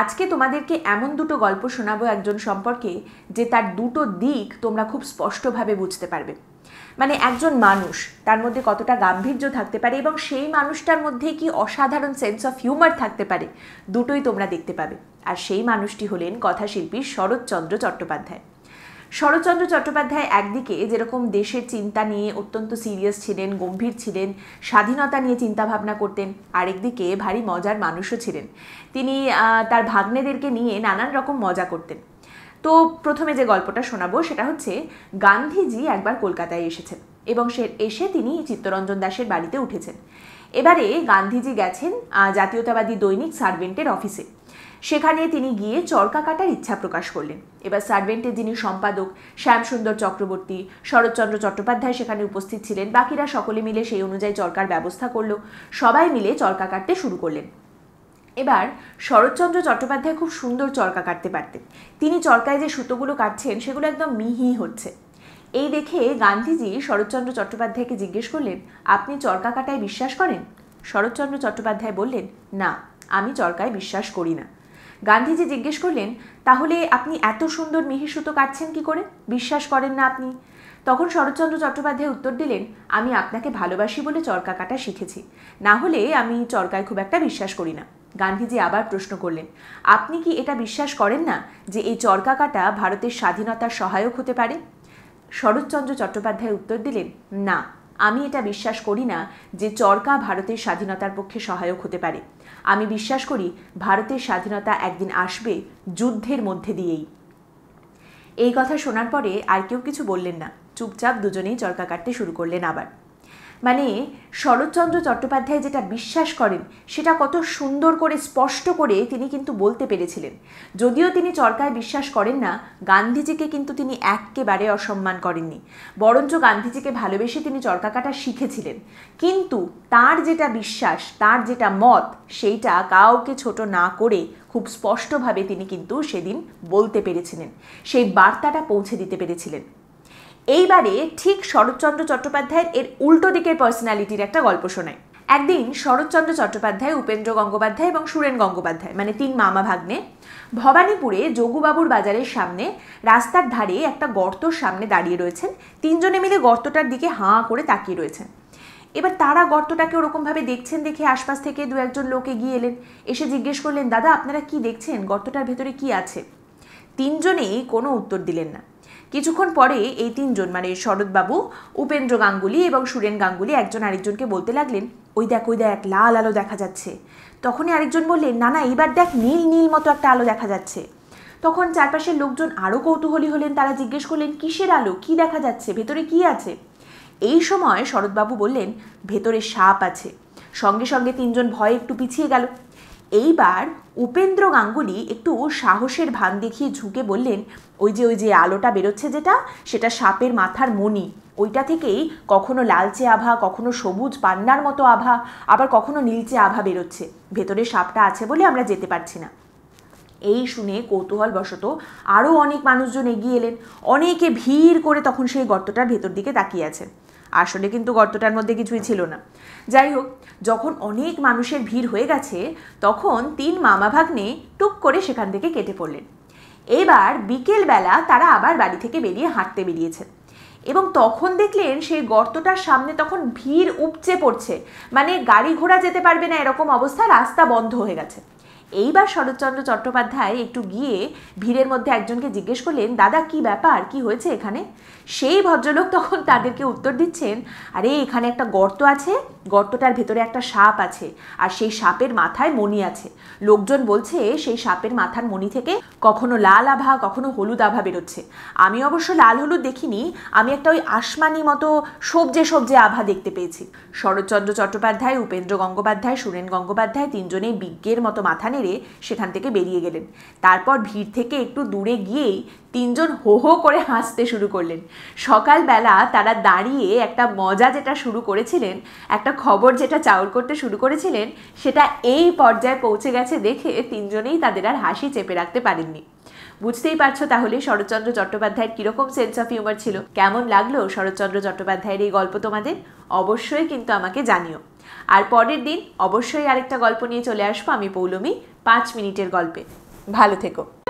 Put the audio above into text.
আজকে তোমাদেরকে এমন দুটো গল্প শোনাবো একজন সম্পর্কে যে তার দুটো দিক তোমরা খুব স্পষ্টভাবে বুঝতে পারবে মানে একজন মানুষ তার মধ্যে কতটা গাম্ভীর্য থাকতে পারে এবং সেই মানুষটার মধ্যে কি অসাধারণ সেন্স অফ হিউমার থাকতে পারে দুটোই তোমরা দেখতে পাবে আর সেই মানুষটি হলেন কথাশিল্পী শরৎচন্দ্র চট্টোপাধ্যায় শরৎচন্দ্র চট্টোপাধ্যায় একদিকে যেরকম দেশের চিন্তা নিয়ে অত্যন্ত সিরিয়াস ছিলেন গম্ভীর ছিলেন স্বাধীনতা নিয়ে চিন্তাভাবনা করতেন আরেকদিকে ভারী মজার মানুষও ছিলেন তিনি তার ভাগ্নেদেরকে নিয়ে নানান রকম মজা করতেন তো প্রথমে যে গল্পটা শোনাবো সেটা হচ্ছে গান্ধীজি একবার কলকাতায় এসেছেন এবং সে এসে তিনি চিত্তরঞ্জন দাসের বাড়িতে উঠেছেন এবারে গান্ধীজি গেছেন জাতীয়তাবাদী দৈনিক সার্ভেন্টের অফিসে সেখানে তিনি গিয়ে চরকা কাটার ইচ্ছা প্রকাশ করলেন এবার সার্ভেন্টের যিনি সম্পাদক শ্যামসুন্দর চক্রবর্তী শরৎচন্দ্র চট্টোপাধ্যায় সেখানে উপস্থিত ছিলেন বাকিরা সকলে মিলে সেই অনুযায়ী চরকার ব্যবস্থা করল সবাই মিলে চরকা কাটতে শুরু করলেন এবার শরৎচন্দ্র চট্টোপাধ্যায় খুব সুন্দর চরকা কাটতে পারতেন তিনি চরকায় যে সুতোগুলো কাটছেন সেগুলো একদম মিহি হচ্ছে এই দেখে গান্ধীজি শরৎচন্দ্র চট্টোপাধ্যায়কে জিজ্ঞেস করলেন আপনি চরকা কাটায় বিশ্বাস করেন শরৎচন্দ্র চট্টোপাধ্যায় বললেন না আমি চরকায় বিশ্বাস করি না গান্ধীজি জিজ্ঞেস করলেন তাহলে আপনি এত সুন্দর মিহি সুতো কাটছেন কি করে বিশ্বাস করেন না আপনি তখন শরৎচন্দ্র চট্টোপাধ্যায় উত্তর দিলেন আমি আপনাকে ভালোবাসি বলে চরকা কাটা শিখেছি না হলে আমি চরকায় খুব একটা বিশ্বাস করি না গান্ধীজি আবার প্রশ্ন করলেন আপনি কি এটা বিশ্বাস করেন না যে এই চরকা কাটা ভারতের স্বাধীনতার সহায়ক হতে পারে শরৎচন্দ্র চট্টোপাধ্যায় উত্তর দিলেন না আমি এটা বিশ্বাস করি না যে চরকা ভারতের স্বাধীনতার পক্ষে সহায়ক হতে পারে আমি বিশ্বাস করি ভারতের স্বাধীনতা একদিন আসবে যুদ্ধের মধ্যে দিয়েই এই কথা শোনার পরে আর কেউ কিছু বললেন না চুপচাপ দুজনেই চরকা কাটতে শুরু করলেন আবার মানে শরৎচন্দ্র চট্টোপাধ্যায় যেটা বিশ্বাস করেন সেটা কত সুন্দর করে স্পষ্ট করে তিনি কিন্তু বলতে পেরেছিলেন যদিও তিনি চরকায় বিশ্বাস করেন না গান্ধীজিকে কিন্তু তিনি একেবারে অসম্মান করেননি বরঞ্চ গান্ধীজিকে ভালোবেসে তিনি চরকা কাটা শিখেছিলেন কিন্তু তার যেটা বিশ্বাস তার যেটা মত সেইটা কাউকে ছোট না করে খুব স্পষ্টভাবে তিনি কিন্তু সেদিন বলতে পেরেছিলেন সেই বার্তাটা পৌঁছে দিতে পেরেছিলেন এইবারে ঠিক শরৎচন্দ্র চট্টোপাধ্যায়ের এর উল্টো দিকের পার্সোনালিটির একটা গল্প শোনায় একদিন শরৎচন্দ্র চট্টোপাধ্যায় উপেন্দ্র গঙ্গোপাধ্যায় এবং সুরেন গঙ্গোপাধ্যায় মানে তিন মামা ভাগ্নে ভবানীপুরে যোগুবাবুর বাজারের সামনে রাস্তার ধারে একটা গর্তর সামনে দাঁড়িয়ে রয়েছেন তিনজনে মিলে গর্তটার দিকে হাঁ করে তাকিয়ে রয়েছেন এবার তারা গর্তটাকে ওরকমভাবে দেখছেন দেখে আশপাশ থেকে দু একজন লোকে গিয়ে এলেন এসে জিজ্ঞেস করলেন দাদা আপনারা কি দেখছেন গর্তটার ভেতরে কি আছে তিনজনেই কোনো উত্তর দিলেন না কিছুক্ষণ পরে এই তিনজন মানে শরৎবাবু উপেন্দ্র গাঙ্গুলি এবং সুরেন গাঙ্গুলি একজন আরেকজনকে বলতে লাগলেন ওই দেখ ওই দেখ লাল আলো দেখা যাচ্ছে তখনই আরেকজন বললেন না না এইবার দেখ নীল নীল মতো একটা আলো দেখা যাচ্ছে তখন চারপাশের লোকজন আরও কৌতূহলী হলেন তারা জিজ্ঞেস করলেন কিসের আলো কি দেখা যাচ্ছে ভেতরে কি আছে এই সময় শরৎবাবু বললেন ভেতরে সাপ আছে সঙ্গে সঙ্গে তিনজন ভয়ে একটু পিছিয়ে গেল এইবার উপেন্দ্র গাঙ্গুলি একটু সাহসের ভান দেখিয়ে ঝুঁকে বললেন ওই যে ওই যে আলোটা বেরোচ্ছে যেটা সেটা সাপের মাথার মণি ওইটা থেকেই কখনো লালচে আভা কখনো সবুজ পান্নার মতো আভা আবার কখনো নীলচে আভা বেরোচ্ছে ভেতরে সাপটা আছে বলে আমরা যেতে পারছি না এই শুনে কৌতূহলবশত আরও অনেক মানুষজন এগিয়ে এলেন অনেকে ভিড় করে তখন সেই গর্তটার ভেতর দিকে তাকিয়ে আছেন আসলে কিন্তু গর্তটার মধ্যে কিছুই ছিল না যাই হোক যখন অনেক মানুষের ভিড় হয়ে গেছে তখন তিন মামা ভাগ্নে টুক করে সেখান থেকে কেটে পড়লেন এবার বিকেলবেলা তারা আবার বাড়ি থেকে বেরিয়ে হাঁটতে বেরিয়েছেন এবং তখন দেখলেন সেই গর্তটার সামনে তখন ভিড় উপচে পড়ছে মানে গাড়ি ঘোড়া যেতে পারবে না এরকম অবস্থা রাস্তা বন্ধ হয়ে গেছে এইবার শরৎচন্দ্র চট্টোপাধ্যায় একটু গিয়ে ভিড়ের মধ্যে একজনকে জিজ্ঞেস করলেন দাদা কি ব্যাপার কি হয়েছে এখানে সেই ভদ্রলোক তখন তাদেরকে উত্তর দিচ্ছেন আরে এখানে একটা গর্ত আছে গর্তটার ভেতরে একটা সাপ আছে আর সেই সাপের মাথায় মণি আছে লোকজন বলছে সেই সাপের মাথার মণি থেকে কখনো লাল আভা কখনো হলুদ আভা বেরোচ্ছে আমি অবশ্য লাল হলুদ দেখিনি আমি একটা ওই আসমানি মতো সবজে সবজে আভা দেখতে পেয়েছি শরৎচন্দ্র চট্টোপাধ্যায় উপেন্দ্র গঙ্গোপাধ্যায় সুরেন গঙ্গোপাধ্যায় তিনজনে বিজ্ঞের মতো মাথা নেড়ে সেখান থেকে বেরিয়ে গেলেন তারপর ভিড় থেকে একটু দূরে গিয়েই তিনজন হো হো করে হাসতে শুরু করলেন সকালবেলা তারা দাঁড়িয়ে একটা মজা যেটা শুরু করেছিলেন একটা খবর যেটা চাউর করতে শুরু করেছিলেন সেটা এই পর্যায়ে পৌঁছে গেছে দেখে তিনজনেই তাদের আর হাসি চেপে রাখতে পারেননি বুঝতেই পারছো তাহলে শরৎচন্দ্র চট্টোপাধ্যায়ের কীরকম সেন্স অফ হিউমার ছিল কেমন লাগলো শরৎচন্দ্র চট্টোপাধ্যায়ের এই গল্প তোমাদের অবশ্যই কিন্তু আমাকে জানিও আর পরের দিন অবশ্যই আরেকটা গল্প নিয়ে চলে আসবো আমি পৌলমি পাঁচ মিনিটের গল্পে ভালো থেকো